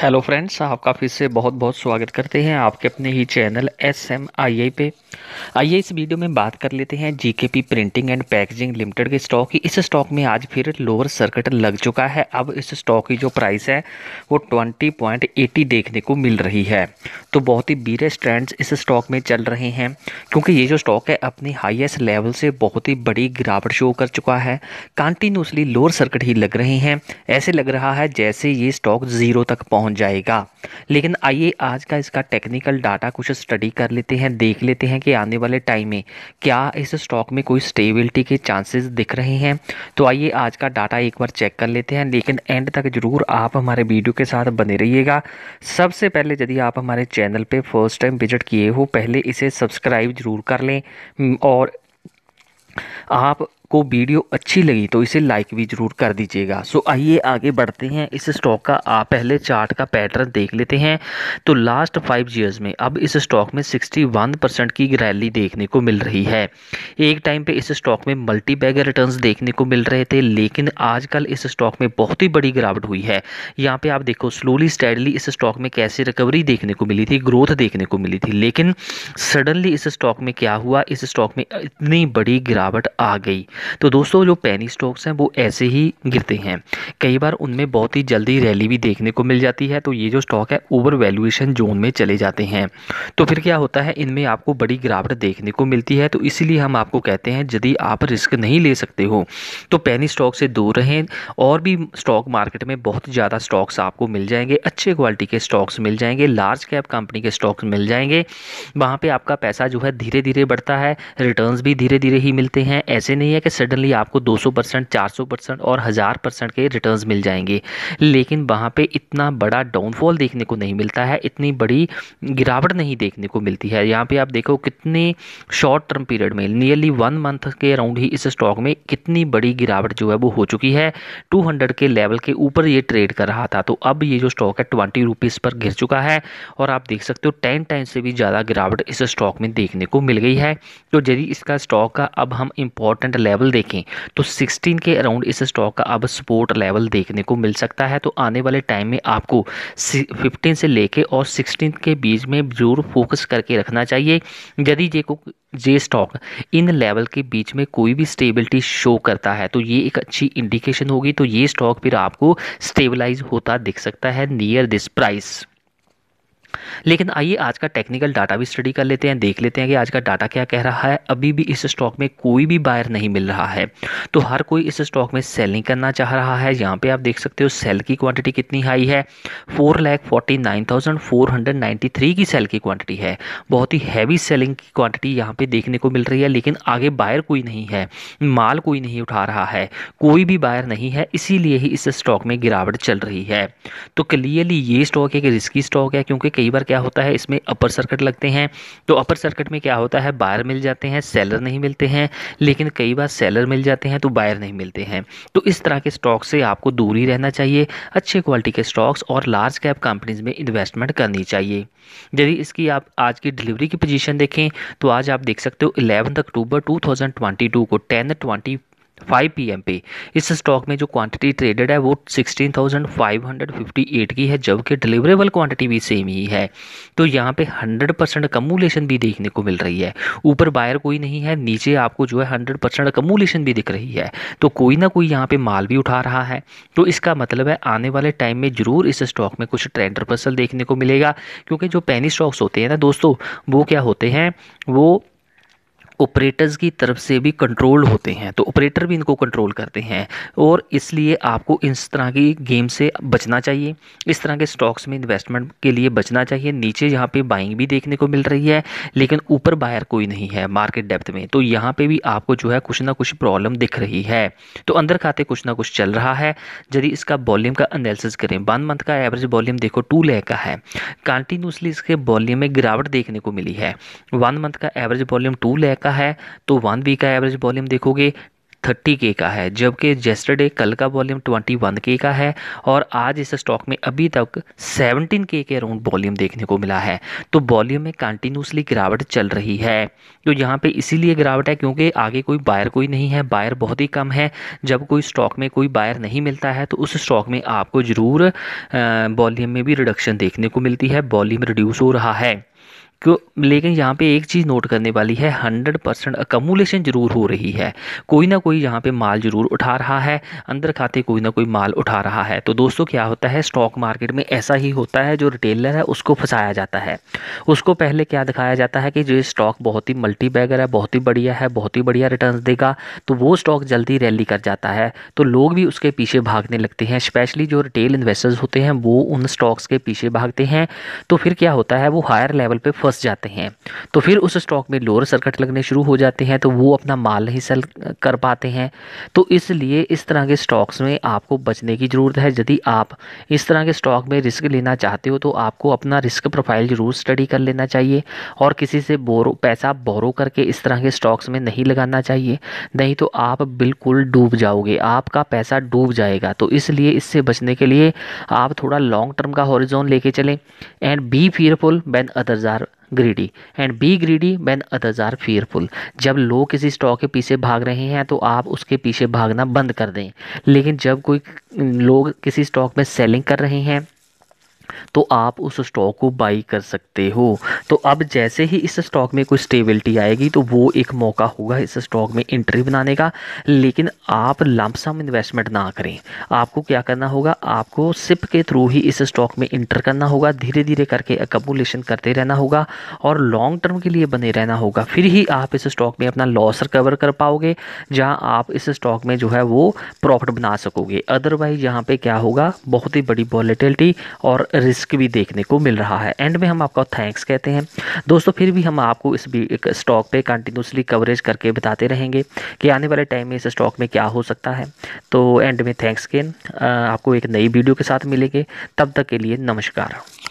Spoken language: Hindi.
हेलो फ्रेंड्स आपका फिर से बहुत बहुत स्वागत करते हैं आपके अपने ही channel S M I I पे आइए इस वीडियो में बात कर लेते हैं GKP printing and packaging limited के स्टॉक की इस स्टॉक में आज फिर लोअर सर्किट लग चुका है अब इस स्टॉक की जो प्राइस है वो ट्वेंटी पॉइंट एटी देखने को मिल रही है तो बहुत ही बीरेस्ट ट्रेंड्स इस स्टॉक में चल रहे हैं क्योंकि ये जो स्टॉक है अपनी हाइएस्ट लेवल से बहुत ही बड़ी गिरावट शो कर चुका है कंटिन्यूसली लोअर सर्किट ही लग रहे हैं ऐसे लग रहा है जैसे ये स्टॉक ज़ीरो तक पहुँच पहुंच जाएगा लेकिन आइए आज का इसका टेक्निकल डाटा कुछ स्टडी कर लेते हैं देख लेते हैं कि आने वाले टाइम में क्या इस स्टॉक में कोई स्टेबिलिटी के चांसेस दिख रहे हैं तो आइए आज का डाटा एक बार चेक कर लेते हैं लेकिन एंड तक ज़रूर आप हमारे वीडियो के साथ बने रहिएगा सबसे पहले यदि आप हमारे चैनल पर फर्स्ट टाइम विजिट किए हो पहले इसे सब्सक्राइब ज़रूर कर लें और आप को वीडियो अच्छी लगी तो इसे लाइक भी ज़रूर कर दीजिएगा सो आइए आगे बढ़ते हैं इस स्टॉक का आप पहले चार्ट का पैटर्न देख लेते हैं तो लास्ट फाइव ईयर्स में अब इस स्टॉक में 61 परसेंट की रैली देखने को मिल रही है एक टाइम पे इस स्टॉक में मल्टी बैगर रिटर्न देखने को मिल रहे थे लेकिन आजकल इस स्टॉक में बहुत ही बड़ी गिरावट हुई है यहाँ पर आप देखो स्लोली स्टेडली इस स्टॉक में कैसे रिकवरी देखने को मिली थी ग्रोथ देखने को मिली थी लेकिन सडनली इस स्टॉक में क्या हुआ इस स्टॉक में इतनी बड़ी गिरावट आ गई तो दोस्तों जो पैनी स्टॉक्स हैं वो ऐसे ही गिरते हैं कई बार उनमें बहुत ही जल्दी रैली भी देखने को मिल जाती है तो ये जो स्टॉक है ओवर वैल्यूएशन जोन में चले जाते हैं तो फिर क्या होता है इनमें आपको बड़ी गिरावट देखने को मिलती है तो इसीलिए हम आपको कहते हैं यदि आप रिस्क नहीं ले सकते हो तो पैनी स्टॉक से दूर रहें और भी स्टॉक मार्केट में बहुत ज़्यादा स्टॉक्स आपको मिल जाएंगे अच्छे क्वालिटी के स्टॉक्स मिल जाएंगे लार्ज कैप कंपनी के स्टॉक्स मिल जाएंगे वहाँ पर आपका पैसा जो है धीरे धीरे बढ़ता है रिटर्न भी धीरे धीरे ही मिलते हैं ऐसे नहीं है कि सडनली आपको 200 परसेंट चार परसेंट और हज़ार परसेंट के रिटर्न्स मिल जाएंगे लेकिन वहाँ पे इतना बड़ा डाउनफॉल देखने को नहीं मिलता है इतनी बड़ी गिरावट नहीं देखने को मिलती है यहाँ पे आप देखो कितने शॉर्ट टर्म पीरियड में नियरली वन मंथ के अराउंड ही इस स्टॉक में कितनी बड़ी गिरावट जो है वो हो चुकी है टू के लेवल के ऊपर ये ट्रेड कर रहा था तो अब ये जो स्टॉक है ट्वेंटी रुपीज़ पर गिर चुका है और आप देख सकते हो टेन टाइम से भी ज़्यादा गिरावट इस स्टॉक में देखने को मिल गई है तो यदि इसका स्टॉक का अब हम इम्पोर्टेंट लेवल लेवल देखें तो 16 के अराउंड इस स्टॉक का अब सपोर्ट लेवल देखने को मिल सकता है तो आने वाले टाइम में आपको 15 से लेके और 16 के बीच में जरूर फोकस करके रखना चाहिए यदि ये को जे स्टॉक इन लेवल के बीच में कोई भी स्टेबिलिटी शो करता है तो ये एक अच्छी इंडिकेशन होगी तो ये स्टॉक फिर आपको स्टेबलाइज होता दिख सकता है नियर दिस प्राइस लेकिन आइए आज का टेक्निकल डाटा भी स्टडी कर लेते हैं देख लेते हैं कि आज का डाटा क्या कह रहा है अभी भी इस स्टॉक में कोई भी बायर नहीं मिल रहा है तो हर कोई इस स्टॉक में सेलिंग करना चाह रहा है यहाँ पे आप देख सकते हो सेल की क्वांटिटी कितनी हाई है four lakh forty nine thousand four hundred ninety three की सेल की क्वांटिटी है बहुत ही हैवी सेलिंग की क्वांटिटी यहाँ पर देखने को मिल रही है लेकिन आगे बायर कोई नहीं है माल कोई नहीं उठा रहा है कोई भी बायर नहीं है इसीलिए ही इस स्टॉक में गिरावट चल रही है तो क्लियरली ये स्टॉक एक रिस्की स्टॉक है क्योंकि कई कई बार क्या होता है इसमें अपर सर्किट लगते हैं तो अपर सर्किट में क्या होता है बायर मिल जाते हैं सेलर नहीं मिलते हैं लेकिन कई बार सेलर मिल जाते हैं तो बायर नहीं मिलते हैं तो इस तरह के स्टॉक से आपको दूरी रहना चाहिए अच्छे क्वालिटी के स्टॉक्स और लार्ज कैप कंपनीज में इन्वेस्टमेंट करनी चाहिए यदि इसकी आप आज की डिलीवरी की पोजीशन देखें तो आज आप देख सकते हो 11 अक्टूबर 2022 को ten twenty five P M पे इस स्टॉक में जो क्वांटिटी ट्रेडेड है वो sixteen thousand five hundred fifty eight की है जबकि डिलीवरेबल क्वांटिटी भी सेम ही है तो यहाँ पे हंड्रेड परसेंट कमुलेशन भी देखने को मिल रही है ऊपर बायर कोई नहीं है नीचे आपको जो है हंड्रेड परसेंट कमुलेशन भी दिख रही है तो कोई ना कोई यहाँ पे माल भी उठा रहा है तो इसका मतलब है आने वाले टाइम में ज़रूर इस स्टॉक में कुछ ट्रेंड रिपर्सल देखने को मिलेगा क्योंकि जो पैनी स्टॉक्स होते हैं ना दोस्तों वो क्या होते हैं वो ऑपरेटर्स की तरफ से भी कंट्रोल होते हैं तो ऑपरेटर भी इनको कंट्रोल करते हैं और इसलिए आपको इस तरह की गेम से बचना चाहिए इस तरह के स्टॉक्स में इन्वेस्टमेंट के लिए बचना चाहिए नीचे यहाँ पे बाइंग भी देखने को मिल रही है लेकिन ऊपर बायर कोई नहीं है मार्केट डेप्थ में तो यहाँ पर भी आपको जो है कुछ ना कुछ प्रॉब्लम दिख रही है तो अंदर खाते कुछ ना कुछ चल रहा है यदि इसका वॉल्यूम का एनालिसिस करें वन मंथ का एवरेज वॉल्यूम देखो टू लैक का है कंटिन्यूसली इसके वॉल्यूम में गिरावट देखने को मिली है वन मंथ का एवरेज वॉल्यूम टू लैक का है तो वन वीक का एवरेज वॉल्यूम देखोगे थर्टी के का है जबकि जेस्टरडे कल का वॉल्यूम ट्वेंटी वन के का है और आज इस स्टॉक में अभी तक सेवनटीन के के अराउंड वॉल्यूम देखने को मिला है तो वॉल्यूम में कंटिन्यूसली गिरावट चल रही है तो यहाँ पे इसीलिए गिरावट है क्योंकि आगे कोई बायर कोई नहीं है बायर बहुत ही कम है जब कोई स्टॉक में कोई बायर नहीं मिलता है तो उस स्टॉक में आपको ज़रूर वॉल्यूम में भी रिडक्शन देखने को मिलती है वॉल्यूम रिड्यूस हो रहा है क्यों लेकिन यहाँ पे एक चीज़ नोट करने वाली है हंड्रेड परसेंट अकमुलेशन जरूर हो रही है कोई ना कोई यहाँ पे माल जरूर उठा रहा है अंदर खाते कोई ना कोई माल उठा रहा है तो दोस्तों क्या होता है स्टॉक मार्केट में ऐसा ही होता है जो रिटेलर है उसको फंसाया जाता है उसको पहले क्या दिखाया जाता है कि जो स्टॉक बहुत ही मल्टी बैगर है बहुत ही बढ़िया है बहुत ही बढ़िया रिटर्न देगा तो वो स्टॉक जल्दी रैली कर जाता है तो लोग भी उसके पीछे भागने लगते हैं स्पेशली जो रिटेल इन्वेस्टर्स होते हैं वो उन स्टॉक्स के पीछे भागते हैं तो फिर क्या होता है वो हायर लेवल पर फंस जाते हैं तो फिर उस स्टॉक में लोअर सर्किट लगने शुरू हो जाते हैं तो वो अपना माल नहीं सेल कर पाते हैं तो इसलिए इस तरह के स्टॉक्स में आपको बचने की ज़रूरत है यदि आप इस तरह के स्टॉक में रिस्क लेना चाहते हो तो आपको अपना रिस्क प्रोफाइल ज़रूर स्टडी कर लेना चाहिए और किसी से बोरो पैसा बोरो करके इस तरह के स्टॉक्स में नहीं लगाना चाहिए नहीं तो आप बिल्कुल डूब जाओगे आपका पैसा डूब जाएगा तो इसलिए इससे बचने के लिए आप थोड़ा लॉन्ग टर्म का हॉरिजोन लेके चलें and be fearful when others are greedy and be greedy when others are fearful जब लोग किसी स्टॉक के पीछे भाग रहे हैं तो आप उसके पीछे भागना बंद कर दें लेकिन जब कोई लोग किसी स्टॉक में सेलिंग कर रहे हैं तो आप उस स्टॉक को बाई कर सकते हो तो अब जैसे ही इस स्टॉक में कोई स्टेबिलिटी आएगी तो वो एक मौका होगा इस स्टॉक में एंट्री बनाने का लेकिन आप लमसम इन्वेस्टमेंट ना करें आपको क्या करना होगा आपको सिप के थ्रू ही इस स्टॉक में इंटर करना होगा धीरे धीरे करके अकोमोलेशन करते रहना होगा और लॉन्ग टर्म के लिए बने रहना होगा फिर ही आप इस स्टॉक में अपना लॉस रिकवर कर पाओगे जहाँ आप इस स्टॉक में जो है वो प्रॉफिट बना सकोगे अदरवाइज यहाँ पर क्या होगा बहुत ही बड़ी वॉलीटिलिटी और रिस्क भी देखने को मिल रहा है एंड में हम आपका थैंक्स कहते हैं दोस्तों फिर भी हम आपको इस स्टॉक पे कंटिन्यूसली कवरेज करके बताते रहेंगे कि आने वाले टाइम में इस स्टॉक में क्या हो सकता है तो एंड में थैंक्स के आपको एक नई वीडियो के साथ मिलेंगे तब तक के लिए नमस्कार